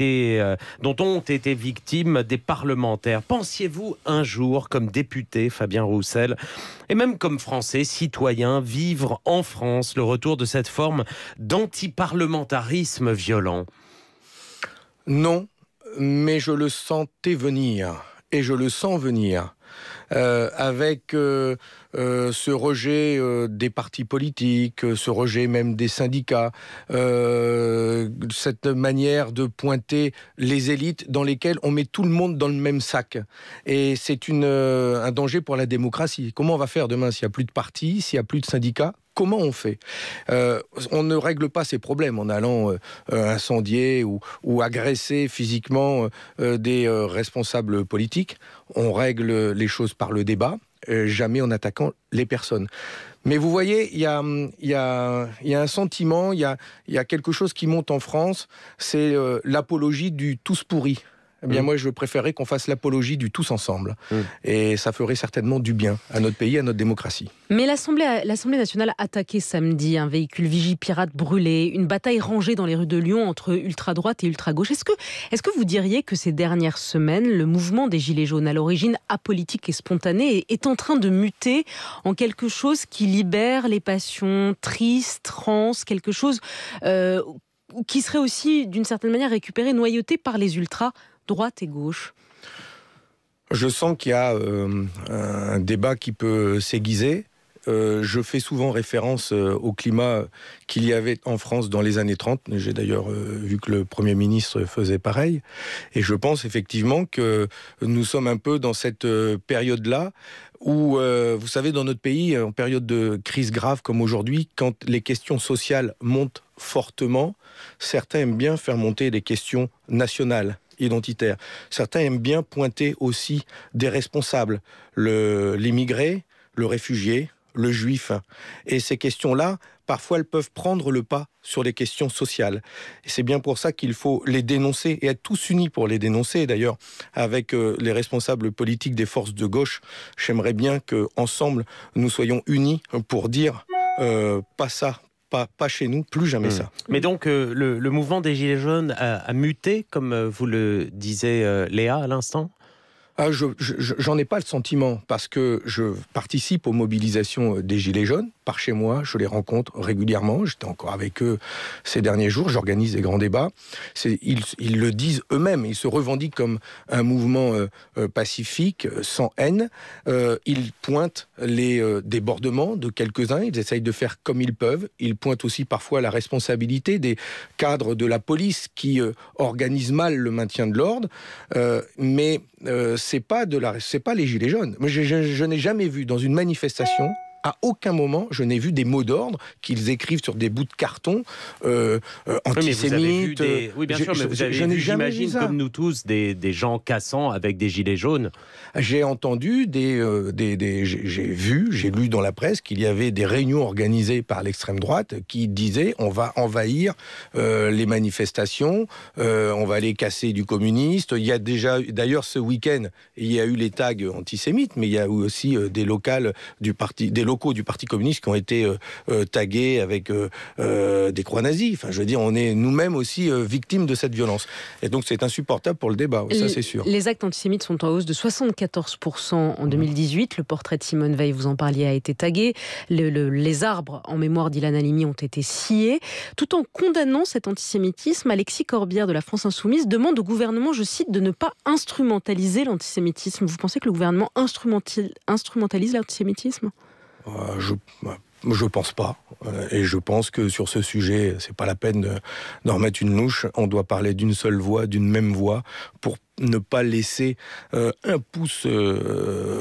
Euh, dont ont été victimes des parlementaires. Pensiez-vous un jour, comme député Fabien Roussel, et même comme Français, citoyen, vivre en France le retour de cette forme d'antiparlementarisme violent Non, mais je le sentais venir, et je le sens venir. Euh, avec euh, euh, ce rejet des partis politiques, ce rejet même des syndicats, cette manière de pointer les élites dans lesquelles on met tout le monde dans le même sac. Et c'est un danger pour la démocratie. Comment on va faire demain s'il n'y a plus de partis, s'il n'y a plus de syndicats Comment on fait euh, On ne règle pas ces problèmes en allant euh, euh, incendier ou, agresser physiquement des responsables politiques. On règle les choses par le débat, jamais en attaquant les personnes. Mais vous voyez, il y a, un sentiment, il y a, quelque chose qui monte en France, c'est l'apologie du tous pourri eh bien mm. moi je préférerais qu'on fasse l'apologie du tous ensemble. Mm. Et ça ferait certainement du bien à notre pays, à notre démocratie. Mais l'Assemblée nationale attaqué samedi, un véhicule vigipirate brûlé, une bataille rangée dans les rues de Lyon entre ultra-droite et ultra-gauche. Est-ce que, est que vous diriez que ces dernières semaines, le mouvement des Gilets jaunes, à l'origine apolitique et spontané, est en train de muter en quelque chose qui libère les passions tristes, trans, quelque chose euh, qui serait aussi d'une certaine manière récupéré, noyauté par les ultras droite et gauche Je sens qu'il y a euh, un débat qui peut s'aiguiser. Euh, je fais souvent référence euh, au climat qu'il y avait en France dans les années 30. J'ai d'ailleurs vu que le Premier ministre faisait pareil. Et je pense effectivement que nous sommes un peu dans cette période-là où, vous savez, dans notre pays, en période de crise grave comme aujourd'hui, quand les questions sociales montent fortement, certains aiment bien faire monter des questions nationales identitaire. Certains aiment bien pointer aussi des responsables, l'immigré, le, réfugié, le juif. Et ces questions-là, parfois, elles peuvent prendre le pas sur les questions sociales. Et c'est bien pour ça qu'il faut les dénoncer et être tous unis pour les dénoncer. D'ailleurs, avec euh, les responsables politiques des forces de gauche, j'aimerais bien que nous soyons unis pour dire euh, pas ça, pas, chez nous, plus jamais hmm. ça. Mais donc, euh, le, mouvement des Gilets jaunes a, muté, comme euh, vous le disait euh, Léa à l'instant ah, je, J'en ai pas le sentiment parce que je participe aux mobilisations euh, des Gilets jaunes par chez moi. Je les rencontre régulièrement. J'étais encore avec eux ces derniers jours. J'organise des grands débats. Ils, ils, le disent eux-mêmes. Ils se revendiquent comme un mouvement euh, euh, pacifique, sans haine. ils pointent les débordements de quelques-uns. Ils essayent de faire comme ils peuvent. Ils pointent aussi parfois la responsabilité des cadres de la police qui organisent mal le maintien de l'ordre. mais euh, c'est pas de la, c'est pas les gilets jaunes. mais je n'ai jamais vu dans une manifestation à aucun moment, je n'ai vu des mots d'ordre qu'ils écrivent sur des bouts de carton euh, antisémites. Euh, oui, des... oui, bien sûr, mais vous avez euh, je, vu, j'imagine, comme nous tous, des, gens cassants avec des gilets jaunes. J'ai entendu des, euh, des, j'ai vu, j'ai lu dans la presse qu'il y avait des réunions organisées par l'extrême droite qui disaient on va envahir les manifestations, on va les casser du communiste. Il y a déjà, d'ailleurs, ce week-end, il y a eu les tags antisémites, mais il y a eu aussi des locales du parti, des locaux du Parti communiste qui ont été euh, euh, tagués avec euh, des croix nazies. Enfin, je veux dire, on est nous-mêmes aussi victimes de cette violence. Et donc, c'est insupportable pour le débat, ça c'est sûr. Les actes antisémites sont en hausse de 74% en 2018. Mmh. Le portrait de Simone Veil, vous en parliez, a été tagué. les arbres en mémoire d'Ilan Halimi ont été sciés. Tout en condamnant cet antisémitisme, Alexis Corbière de la France Insoumise demande au gouvernement, je cite, de ne pas instrumentaliser l'antisémitisme. Vous pensez que le gouvernement instrumentalise l'antisémitisme euh, je, ne euh, pense pas. Euh, et je pense que sur ce sujet, c'est pas la peine d'en de remettre une louche. On doit parler d'une seule voix, d'une même voix, pour ne pas laisser un pouce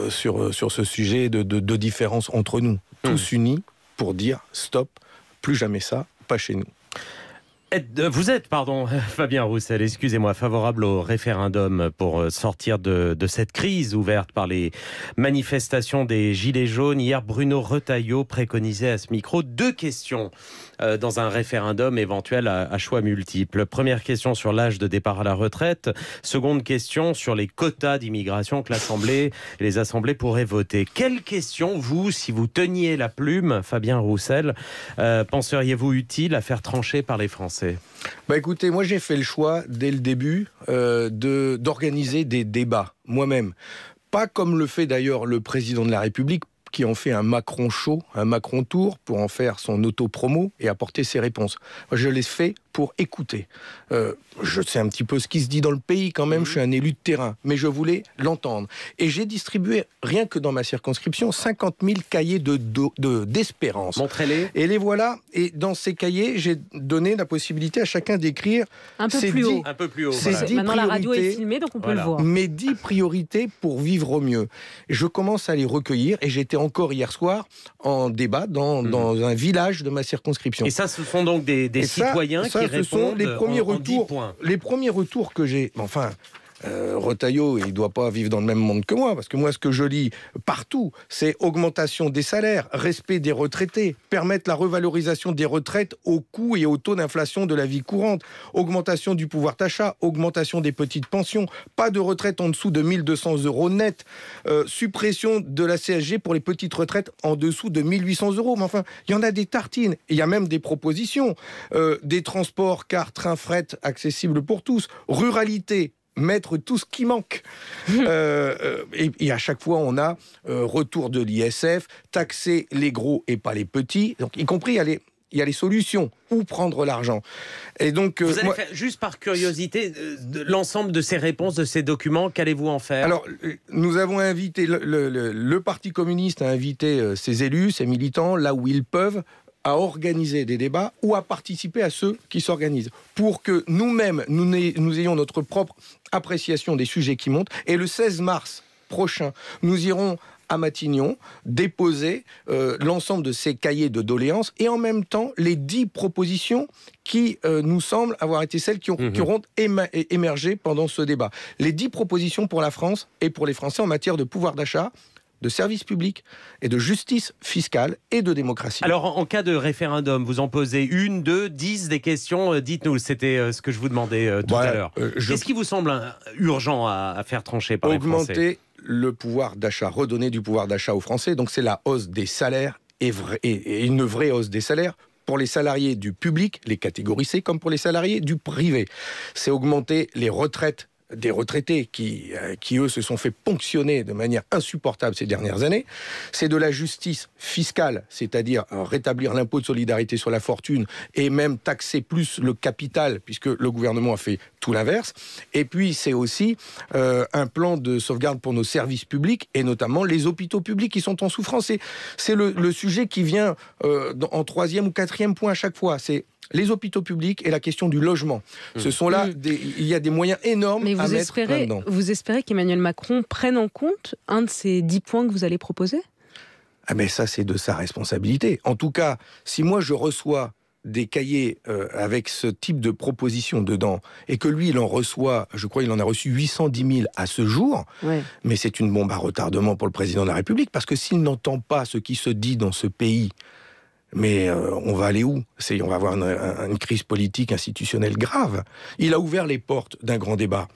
sur, sur ce sujet de, différence entre nous. Hmm. Tous unis pour dire stop, plus jamais ça, pas chez nous. Euh, vous êtes, pardon, Fabien Roussel, excusez-moi, favorable au référendum pour euh, sortir de, cette crise ouverte par les manifestations des Gilets jaunes. Hier, Bruno Retailleau préconisait à ce micro deux questions euh, dans un référendum éventuel à, choix multiples. Première question sur l'âge de départ à la retraite. Seconde question sur les quotas d'immigration que l'Assemblée les assemblées pourraient voter. Quelle question, vous, si vous teniez la plume, Fabien Roussel, euh, penseriez-vous utile à faire trancher par les Français bah écoutez, moi j'ai fait le choix dès le début euh, de d'organiser des débats moi-même. Pas comme le fait d'ailleurs le président de la République, qui ont fait un Macron show, un Macron tour pour en faire son auto-promo et apporter ses réponses. je les fais pour écouter. Euh, je sais un petit peu ce qui se dit dans le pays quand même, je suis un élu de terrain, mais je voulais l'entendre. Et j'ai distribué, rien que dans ma circonscription, 50 000 cahiers d'espérance. De, d'espérance. Montrez-les. Et les voilà, et dans ces cahiers, j'ai donné la possibilité à chacun d'écrire... Un, peu plus haut. Maintenant la radio est filmée, donc on peut le voir. Mes 10 priorités pour vivre au mieux. Je commence à les recueillir, et j'étais encore hier soir en débat dans, mhm. un village de ma circonscription. Et ça, ce sont donc des, citoyens enfin, ce sont les euh, premiers, retours, les premiers retours que j'ai. Enfin, euh, rotaillot il ne doit pas vivre dans le même monde que moi, parce que moi, ce que je lis partout, c'est augmentation des salaires, respect des retraités, permettre la revalorisation des retraites au coût et au taux d'inflation de la vie courante, augmentation du pouvoir d'achat, augmentation des petites pensions, pas de retraite en dessous de 1200 euros net, euh, suppression de la CSG pour les petites retraites en dessous de 1800 euros. Mais enfin, il y en a des tartines, il y a même des propositions, euh, des transports, car train fret accessibles pour tous, ruralité, mettre tout ce qui manque. Euh, euh, et, à chaque fois, on a euh, retour de l'ISF, taxer les gros et pas les petits, donc y compris il y a les solutions où prendre l'argent. Et donc, vous allez faire, juste par curiosité, l'ensemble de ces réponses, de ces documents, qu'allez-vous en faire Alors, nous avons invité le, le, le, Parti communiste a invité ses élus, ses militants, là où ils peuvent, à organiser des débats ou à participer à ceux qui s'organisent pour que nous-mêmes, nous, ayons notre propre appréciation des sujets qui montent. Et le 16 mars prochain, nous irons à Matignon déposer euh, l'ensemble de ces cahiers de doléances et en même temps les dix propositions qui euh, nous semblent avoir été celles qui, ont, qui mhm. auront émergé pendant ce débat. Les dix propositions pour la France et pour les Français en matière de pouvoir d'achat, de services publics et de justice fiscale et de démocratie. Alors, en cas de référendum, vous en posez une, deux, dix des questions. Euh, dites-nous, c'était euh, ce que je vous demandais euh, tout à l'heure. Qu'est-ce qui vous semble urgent à, faire trancher par les Français Augmenter le pouvoir d'achat, redonner du pouvoir d'achat aux Français. Donc, c'est la hausse des salaires et, une vraie hausse des salaires pour les salariés du public, les catégories comme pour les salariés du privé. C'est augmenter les retraites des retraités qui, euh, qui, eux, se sont fait ponctionner de manière insupportable ces dernières années. C'est de la justice fiscale, c'est-à-dire euh, rétablir l'impôt de solidarité sur la fortune et même taxer plus le capital, puisque le gouvernement a fait tout l'inverse. Et puis, c'est aussi euh, un plan de sauvegarde pour nos services publics et notamment les hôpitaux publics qui sont en souffrance. C'est le, sujet qui vient en troisième ou quatrième point à chaque fois. C'est les hôpitaux publics et la question du logement. Ce mmh. sont là, mmh. il y a des moyens énormes vous espérez, vous espérez qu'Emmanuel Macron prenne en compte un de ces dix points que vous allez proposer Ah mais ça c'est de sa responsabilité. En tout cas, si moi je reçois des cahiers euh, avec ce type de proposition dedans et que lui, il en reçoit, je crois, il en a reçu 810 000 à ce jour, mais c'est une bombe à retardement pour le président de la République parce que s'il n'entend pas ce qui se dit dans ce pays, mais euh, on va aller où On va avoir une crise politique institutionnelle grave. Il a ouvert les portes d'un grand débat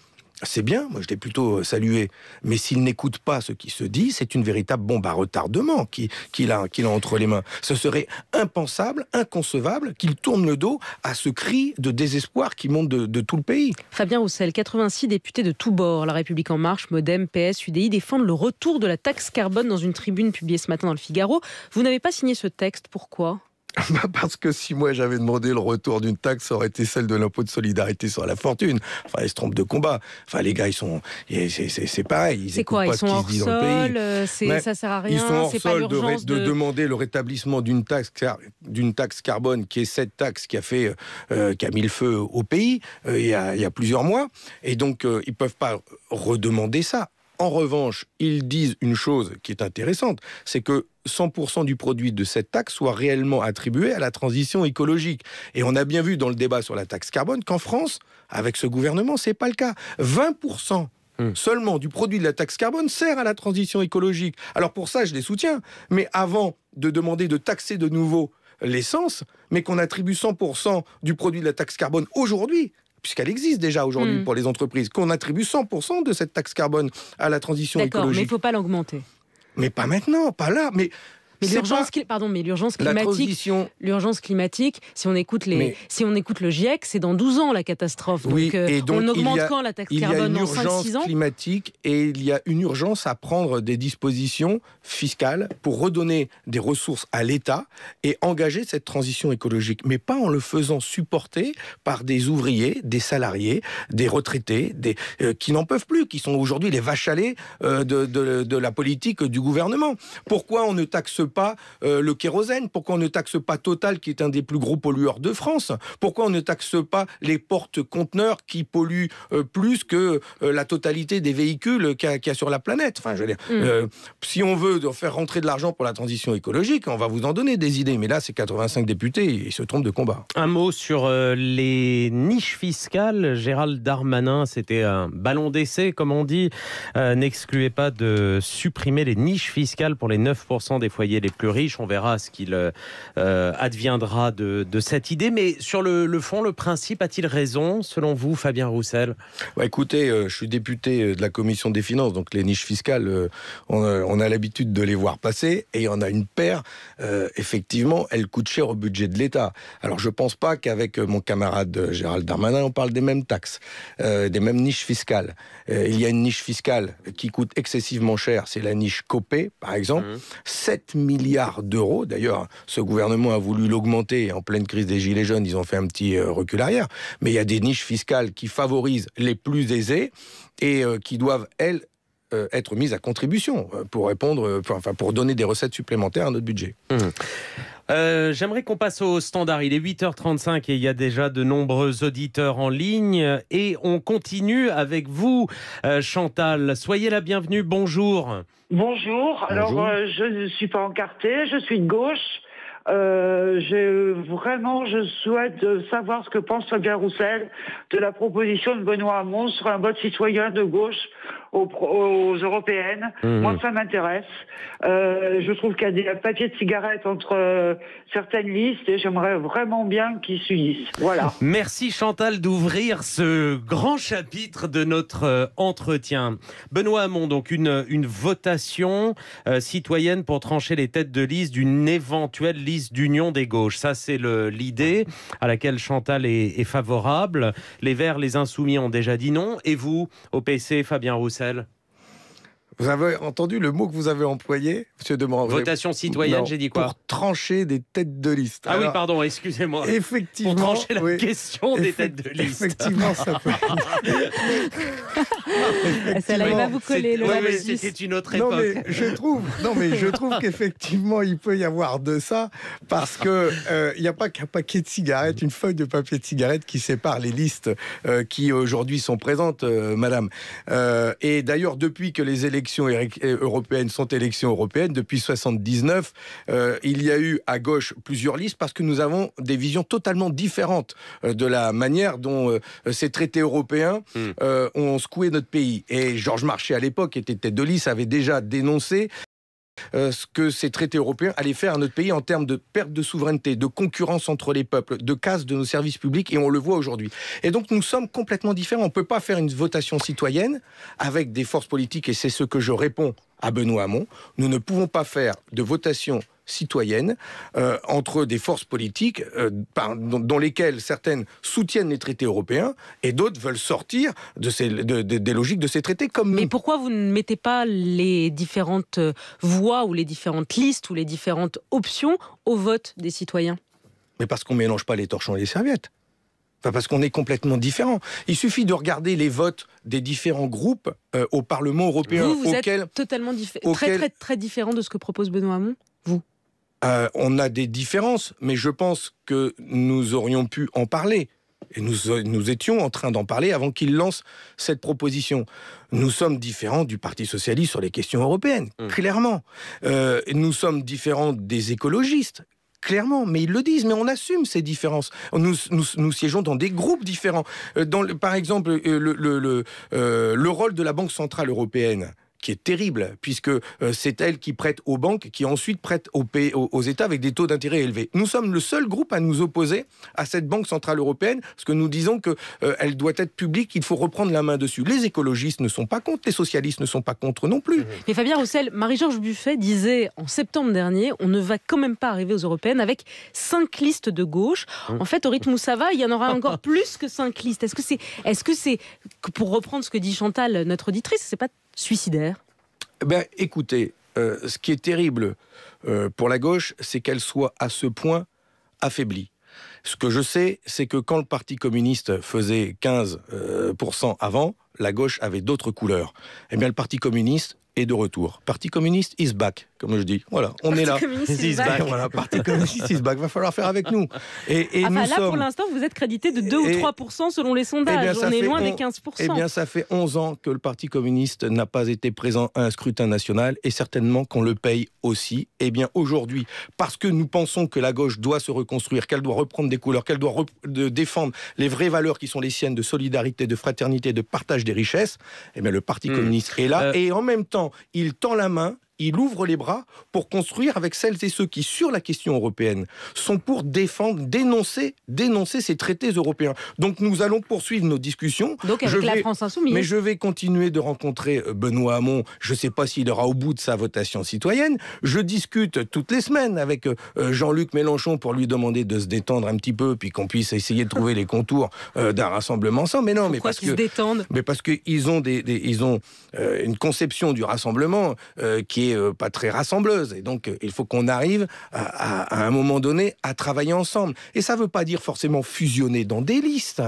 c'est bien, moi je l'ai plutôt euh, salué. Mais s'il n'écoute pas ce qui se dit, c'est une véritable bombe à retardement qu'il a, entre les mains. Ce serait impensable, inconcevable qu'il tourne le dos à ce cri de désespoir qui monte de, de tout le pays. Fabien Roussel, 86 députés de tous bords, La République En Marche, Modem, PS, UDI, défendent le retour de la taxe carbone dans une tribune publiée ce matin dans le Figaro. Vous n'avez pas signé ce texte, pourquoi Bah, parce que si moi j'avais demandé le retour d'une taxe, ça aurait été celle de l'impôt de solidarité sur la fortune. Enfin, ils se trompent de combat. Enfin, les gars, ils sont. C'est pareil. C'est quoi Ils sont hors sol, euh, ça sert à rien. Ils sont hors sol de, demander le rétablissement d'une taxe, d'une taxe carbone qui est cette taxe qui a, fait, euh, euh, qui a mis le feu au pays il, y a, il, y a, plusieurs mois. Et donc, ils ne peuvent pas redemander ça. En revanche, ils disent une chose qui est intéressante, c'est que 100% du produit de cette taxe soit réellement attribué à la transition écologique. Et on a bien vu dans le débat sur la taxe carbone qu'en France, avec ce gouvernement, c'est pas le cas. 20% hmm. seulement du produit de la taxe carbone sert à la transition écologique. Alors pour ça, je les soutiens. Mais avant de demander de taxer de nouveau l'essence, mais qu'on attribue 100% du produit de la taxe carbone aujourd'hui, puisqu'elle existe déjà aujourd'hui hmm. pour les entreprises, qu'on attribue 100% de cette taxe carbone à la transition écologique. D'accord, mais il ne faut pas l'augmenter. Mais pas maintenant, pas là. Mais mais l'urgence, pardon, mais l'urgence climatique, l'urgence climatique, si on écoute les, si on écoute le GIEC, c'est dans 12 ans la catastrophe. Donc, oui, euh, et on augmente quand la taxe carbone dans 5-6 ans climatique et il y a une urgence à prendre des dispositions fiscales pour redonner des ressources à l'État et engager cette transition écologique, mais pas en le faisant supporter par des ouvriers, des salariés, des retraités, des euh, qui n'en peuvent plus, qui sont aujourd'hui les vaches à euh, de, de la politique du gouvernement. Pourquoi on ne taxe pas euh, le kérosène Pourquoi on ne taxe pas Total, qui est un des plus gros pollueurs de France Pourquoi on ne taxe pas les porte-conteneurs qui polluent euh, plus que euh, la totalité des véhicules qu'il y, a sur la planète Enfin, je mm. si on veut faire rentrer de l'argent pour la transition écologique, on va vous en donner des idées. Mais là, c'est 85 députés, ils se trompent de combat. Un mot sur les niches fiscales. Gérald Darmanin, c'était un ballon d'essai, comme on dit. N'excluez pas de supprimer les niches fiscales pour les 9% des foyers les plus riches. On verra ce qu'il euh, euh, adviendra de, cette idée. Mais sur le, fond, le principe a-t-il raison, selon vous, Fabien Roussel bah, Écoutez, euh, je suis député de la Commission des finances, donc les niches fiscales, on a, l'habitude de les voir passer. Et il y en a une paire, effectivement, elles coûtent cher au budget de l'État. Alors je ne pense pas qu'avec mon camarade Gérald Darmanin, on parle des mêmes taxes, des mêmes niches fiscales. il y a une niche fiscale qui coûte excessivement cher, c'est la niche Copé, par exemple. 7000 mmh milliards d'euros. D'ailleurs, ce gouvernement a voulu l'augmenter en pleine crise des Gilets jaunes. Ils ont fait un petit euh, recul arrière. Mais il y a des niches fiscales qui favorisent les plus aisés et euh, qui doivent, elles, euh, être mise à contribution euh, pour répondre, euh, enfin pour donner des recettes supplémentaires à notre budget. Mmh. J'aimerais qu'on passe au standard. Il est 8h35 et il y a déjà de nombreux auditeurs en ligne. Et on continue avec vous, Chantal. Soyez la bienvenue. Bonjour. Bonjour. Alors, je ne suis pas encartée, je suis de gauche. Euh, vraiment, je souhaite savoir ce que pense Fabien Roussel de la proposition de Benoît Hamon sur un vote citoyen de gauche aux, européennes. Mmh. Moi, ça m'intéresse. Euh, je trouve qu'il y a des papiers de cigarettes entre euh, certaines listes et j'aimerais vraiment bien qu'ils s'unissent. Voilà. Merci Chantal d'ouvrir ce grand chapitre de notre entretien. Benoît Hamon, donc une, une votation citoyenne pour trancher les têtes de liste d'une éventuelle liste d'union des gauches. Ça, c'est l'idée à laquelle Chantal est, est, favorable. Les Verts, les Insoumis ont déjà dit non. Et vous, au PC, Fabien Roussel vous avez entendu le mot que vous avez employé, Monsieur Demorand Votation citoyenne, j'ai dit quoi Pour trancher des têtes de liste. Ah oui, pardon, excusez-moi. Effectivement. Pour trancher la question des têtes de liste. Effectivement, ça peut. Celle-là, il va vous coller le ouais, C'était une autre époque. Non, mais je trouve, non, mais je trouve qu'effectivement, il peut y avoir de ça parce que il euh, n'y a pas qu'un paquet de cigarettes, une feuille de papier de cigarette qui sépare les listes euh, qui aujourd'hui sont présentes, euh, Madame. et d'ailleurs, depuis que les élections élections européennes sont élections européennes. Depuis 1979, euh, il y a eu à gauche plusieurs listes parce que nous avons des visions totalement différentes euh, de la manière dont euh, ces traités européens hmm. ont secoué notre pays. Et Georges Marchais, à l'époque, était tête de liste, avait déjà dénoncé euh, ce que ces traités européens allaient faire à notre pays en termes de perte de souveraineté, de concurrence entre les peuples, de casse de nos services publics, et on le voit aujourd'hui. Et donc nous sommes complètement différents. On ne peut pas faire une votation citoyenne avec des forces politiques, et c'est ce que je réponds à Benoît Hamon. Nous ne pouvons pas faire de votation citoyenne euh, entre des forces politiques euh, dans, lesquelles certaines soutiennent les traités européens et d'autres veulent sortir de ces, des logiques de ces traités comme Mais pourquoi vous ne mettez pas les différentes euh, voies ou les différentes listes ou les différentes options au vote des citoyens Mais parce qu'on ne mélange pas les torchons et les serviettes. Enfin, parce qu'on est complètement différent. Il suffit de regarder les votes des différents groupes euh, au Parlement européen. Vous, vous êtes totalement très, très, très différent de ce que propose Benoît Hamon, vous euh, on a des différences, mais je pense que nous aurions pu en parler. Et nous, étions en train d'en parler avant qu'il lance cette proposition. Nous sommes différents du Parti socialiste sur les questions européennes, mmh. clairement. Euh, nous sommes différents des écologistes, clairement, mais ils le disent, mais on assume ces différences. Nous, siégeons dans des groupes différents. Euh, par exemple, le, le rôle de la Banque Centrale Européenne qui est terrible, puisque euh, c'est elle qui prête aux banques, qui ensuite prête aux, pays, aux États avec des taux d'intérêt élevés. Nous sommes le seul groupe à nous opposer à cette Banque Centrale Européenne, parce que nous disons qu'elle euh, elle doit être publique, il faut reprendre la main dessus. Les écologistes ne sont pas contre, les socialistes ne sont pas contre non plus. Mais Fabien Roussel, Marie-Georges Buffet disait en septembre dernier, on ne va quand même pas arriver aux Européennes avec cinq listes de gauche. Hum. En fait, au rythme où ça va, il y en aura encore plus que cinq listes. Est-ce que c'est, est-ce que c'est, pour reprendre ce que dit Chantal, notre auditrice, c'est pas suicidaire eh ben, Écoutez, euh, ce qui est terrible euh, pour la gauche, c'est qu'elle soit à ce point affaiblie. Ce que je sais, c'est que quand le Parti communiste faisait 15% euh, avant, la gauche avait d'autres couleurs. Eh bien, le Parti communiste est de retour. Parti communiste is back, je dis. Voilà, on est là. voilà, parti communiste, une Va falloir faire avec nous. Et, ah, bah là, pour l'instant, vous êtes crédité de 2 ou 3 selon les sondages. Eh on est loin des 15 Eh bien, ça fait 11 ans que le Parti communiste n'a pas été présent à un scrutin national et certainement qu'on le paye aussi. Eh bien, aujourd'hui, parce que nous pensons que la gauche doit se reconstruire, qu'elle doit reprendre des couleurs, qu'elle doit défendre les vraies valeurs qui sont les siennes de solidarité, de fraternité, de partage des richesses, eh bien, le Parti hmm. communiste est là. Euh. Et en même temps, il tend la main il ouvre les bras pour construire avec celles et ceux qui, sur la question européenne, sont pour défendre, dénoncer, dénoncer ces traités européens. Donc nous allons poursuivre nos discussions. Donc avec la France insoumise. Mais je vais continuer de rencontrer euh, Benoît Hamon. Je ne sais pas s'il aura au bout de sa votation citoyenne. Je discute toutes les semaines avec euh, euh, Jean-Luc Mélenchon pour lui demander de se détendre un petit peu, puis qu'on puisse essayer de trouver les contours d'un rassemblement sans Mais non, Pourquoi mais parce que se détendent. Mais parce qu'ils ont des, ils ont une conception du rassemblement qui est euh, pas très rassembleuse. Et donc, euh, il faut qu'on arrive à, un moment donné à travailler ensemble. Et ça ne veut pas dire forcément fusionner dans des listes.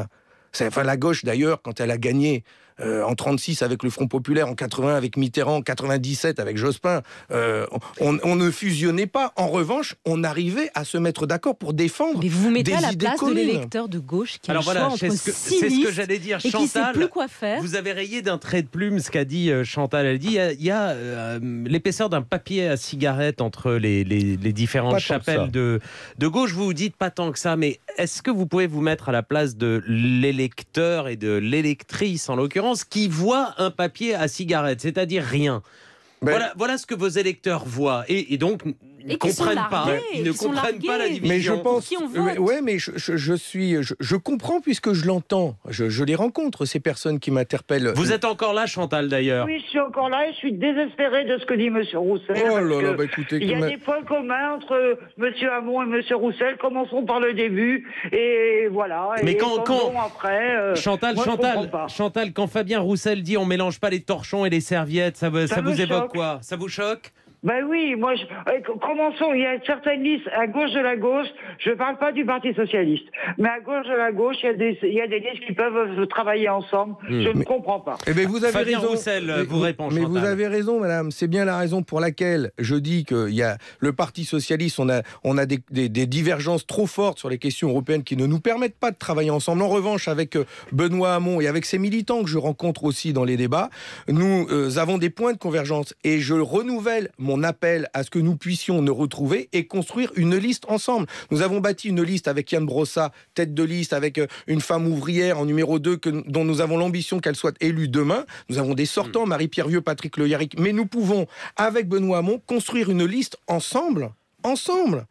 Enfin, la gauche, d'ailleurs, quand elle a gagné euh, en 36 avec le Front Populaire, en 80 avec Mitterrand, en 97 avec Jospin. Euh, on, ne fusionnait pas. En revanche, on arrivait à se mettre d'accord pour défendre. Mais vous mettez à la place de l'électeur de gauche qui Alors a voilà, c'est ce que, j'allais dire. Chantal, et quoi faire. Vous avez rayé d'un trait de plume ce qu'a dit euh, Chantal. Elle dit il y a, l'épaisseur d'un papier à cigarette entre les, les, différentes chapelles de, de gauche. Vous vous dites pas tant que ça, mais est-ce que vous pouvez vous mettre à la place de l'électeur et de l'électrice en l'occurrence qui voit un papier à cigarette, c'est-à-dire rien. Ben- voilà, ce que vos électeurs voient. et donc, comprennent pas, ils ne comprennent pas la division. Mais je pense, ouais, mais je, suis, je, comprends puisque je l'entends, je, les rencontre ces personnes qui m'interpellent. Vous êtes encore là, Chantal d'ailleurs. Oui, je suis encore là et je suis désespérée de ce que dit Monsieur Roussel. Oh bah, il y a des points communs entre euh, M. Hamon et Monsieur Roussel. Commençons par le début et voilà. Mais quand, quand euh, Chantal, Chantal, Chantal, quand Fabien Roussel dit on mélange pas les torchons et les serviettes, ça, ça, vous évoque quoi Ça vous choque ben oui, moi, eh, commençons. Il y a certaines listes à gauche de la gauche. Je ne parle pas du Parti socialiste, mais à gauche de la gauche, il y a des, listes qui peuvent euh, travailler ensemble. Hmm. Je ne comprends pas. Et eh ben, vous avez raison. Euh, mais, vous répond. Mais vous avez raison, Madame. C'est bien la raison pour laquelle je dis qu'il y a le Parti socialiste. On a, on a des, divergences trop fortes sur les questions européennes qui ne nous permettent pas de travailler ensemble. En revanche, avec euh, Benoît Hamon et avec ses militants que je rencontre aussi dans les débats, nous avons des points de convergence. Et je renouvelle mon on appelle à ce que nous puissions nous retrouver et construire une liste ensemble. Nous avons bâti une liste avec Yann Brossa, tête de liste, avec euh, une femme ouvrière en numéro 2 dont nous avons l'ambition qu'elle soit élue demain. Nous avons des sortants, mm. Marie-Pierre Vieux, Patrick Le Yarrick. Mais nous pouvons, avec Benoît Hamon, construire une liste ensemble. Ensemble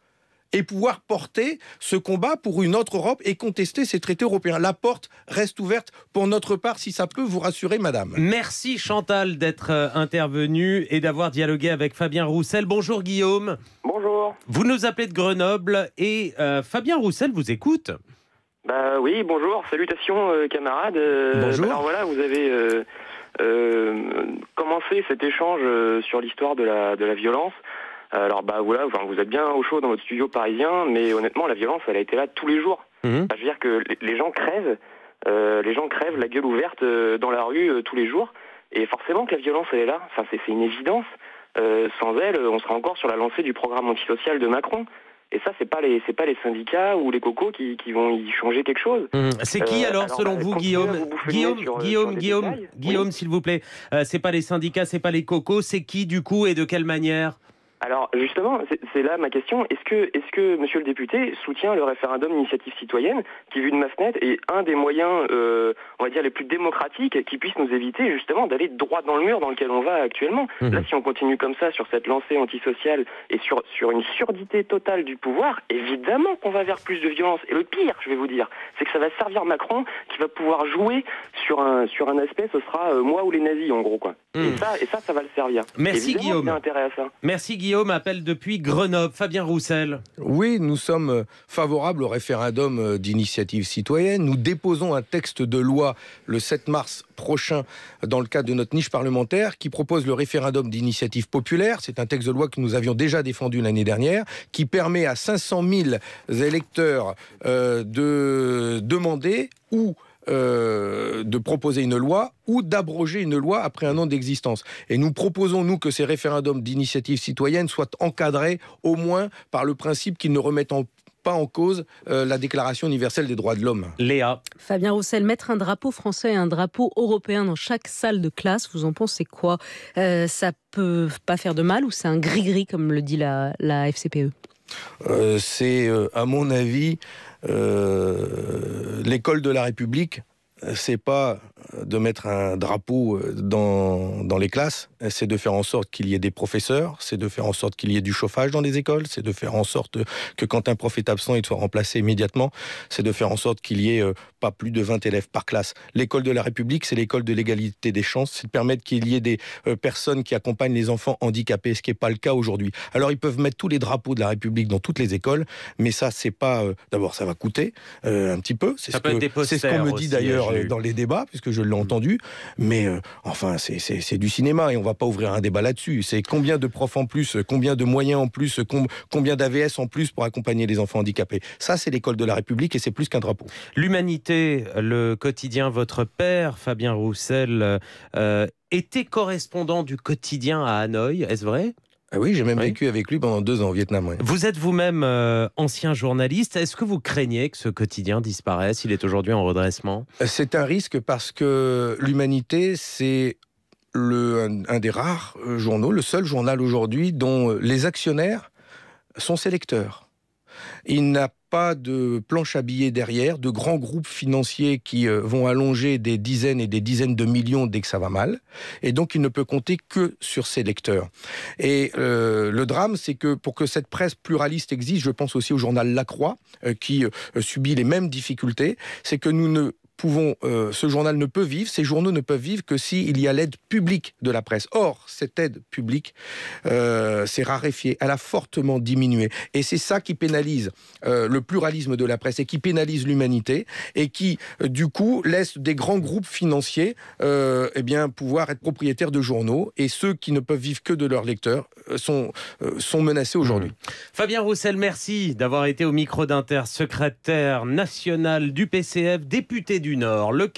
et pouvoir porter ce combat pour une autre Europe et contester ces traités européens. La porte reste ouverte pour notre part, si ça peut vous rassurer, madame. Merci Chantal d'être euh, intervenue et d'avoir dialogué avec Fabien Roussel. Bonjour Guillaume. Bonjour. Vous nous appelez de Grenoble et euh, Fabien Roussel vous écoute. Bah oui, bonjour, salutations euh, camarades. Bah alors voilà, vous avez commencé cet échange sur l'histoire de la violence. Euh, alors bah voilà, vous êtes bien au chaud dans votre studio parisien, mais honnêtement, la violence, elle a été là tous les jours. Mhm. je veux dire que les gens crèvent, euh, les gens crèvent la gueule ouverte euh, dans la rue tous les jours, et forcément que la violence, elle est là. Enfin, c'est une évidence. sans elle, on sera encore sur la lancée du programme antisocial de Macron. Et ça, c'est pas les c'est pas les syndicats ou les cocos qui, vont y changer quelque chose. Mhm. C'est qui alors, selon bah, vous, Guillaume Guillaume, Guillaume, Guillaume, Guillaume, s'il vous plaît. Ce c'est pas les syndicats, c'est pas les cocos. C'est qui du coup et de quelle manière alors justement, c'est là ma question. Est-ce que, est-ce que Monsieur le député soutient le référendum d'initiative citoyenne, qui vu de ma fenêtre est un des moyens, euh, on va dire les plus démocratiques, qui puissent nous éviter justement d'aller droit dans le mur dans lequel on va actuellement. Mhm. Là, si on continue comme ça sur cette lancée antisociale et sur sur une surdité totale du pouvoir, évidemment qu'on va vers plus de violence. Et le pire, je vais vous dire, c'est que ça va servir Macron, qui va pouvoir jouer sur un sur un aspect. Ce sera euh, moi ou les nazis en gros quoi. Et mhm. ça, ça, va le servir. Merci Merci Guillaume appelle depuis Grenoble. Fabien Roussel. Oui, nous sommes euh, favorables au référendum euh, d'initiative citoyenne. Nous déposons un texte de loi le 7 mars prochain dans le cadre de notre niche parlementaire qui propose le référendum d'initiative populaire. C'est un texte de loi que nous avions déjà défendu l'année dernière qui permet à 500 000 électeurs euh, de demander ou euh, de proposer une loi ou d'abroger une loi après un an d'existence. Et nous proposons, nous, que ces référendums d'initiative citoyenne soient encadrés au moins par le principe qu'ils ne remettent pas en cause euh, la Déclaration universelle des droits de l'homme. Léa. Fabien Roussel, mettre un drapeau français et un drapeau européen dans chaque salle de classe, vous en pensez quoi euh, Ça peut pas faire de mal ou c'est un gris-gris comme le dit la, la FCPE euh, c'est, euh, à mon avis, euh, l'école de la République euh, c'est pas euh, de mettre un drapeau euh, dans, dans les classes, c'est de faire en sorte qu'il y ait des professeurs, c'est de faire en sorte qu'il y ait du chauffage dans les écoles, c'est de faire en sorte que quand un prof est absent, il soit remplacé immédiatement, c'est de faire en sorte qu'il y ait pas plus de 20 élèves par classe. L'école de la République, c'est l'école de l'égalité des chances, c'est de permettre qu'il y ait des personnes qui accompagnent les enfants handicapés, ce qui n'est pas le cas aujourd'hui. Alors ils peuvent mettre tous les drapeaux de la République dans toutes les écoles, mais ça, c'est pas... D'abord, ça va coûter un petit peu. C'est ce qu'on me dit d'ailleurs dans, les débats, puisque je l'ai mm. entendu. Mais euh, enfin, c'est du cinéma et on va pas ouvrir un débat là-dessus. C'est combien de profs en plus, combien de moyens en plus, combien d'AVS en plus pour accompagner les enfants handicapés. Ça, c'est l'école de la République et c'est plus qu'un drapeau. L'humanité, le quotidien, votre père, Fabien Roussel, euh, était correspondant du quotidien à Hanoï, est-ce vrai ah oui, j'ai même vécu avec lui pendant deux ans au Vietnam. Vous êtes vous-même euh, ancien journaliste. Est-ce que vous craignez que ce quotidien disparaisse Il est aujourd'hui en redressement. Euh, c'est un risque parce que l'humanité, c'est le, un, un, des rares euh, journaux, le seul journal aujourd'hui dont les actionnaires sont ses lecteurs. Il n'a pas de planches à billets derrière, de grands groupes financiers qui euh, vont allonger des dizaines et des dizaines de millions dès que ça va mal. Et donc, il ne peut compter que sur ses lecteurs. Et euh, le drame, c'est que pour que cette presse pluraliste existe, je pense aussi au journal La Croix, euh, qui subit les mêmes difficultés, c'est que nous ne pouvons, euh, ce journal ne peut vivre, ces journaux ne peuvent vivre que s'il y a l'aide publique de la presse. Or, cette aide publique euh, s'est raréfiée, elle a fortement diminué. Et c'est ça qui pénalise euh, le pluralisme de la presse et qui pénalise l'humanité et qui, du coup, laisse des grands groupes financiers eh bien, pouvoir être propriétaires de journaux. Et ceux qui ne peuvent vivre que de leurs lecteurs sont, sont menacés aujourd'hui. Mmh. Fabien Roussel, merci d'avoir été au micro d'Inter, secrétaire national du PCF, député du du Nord. Le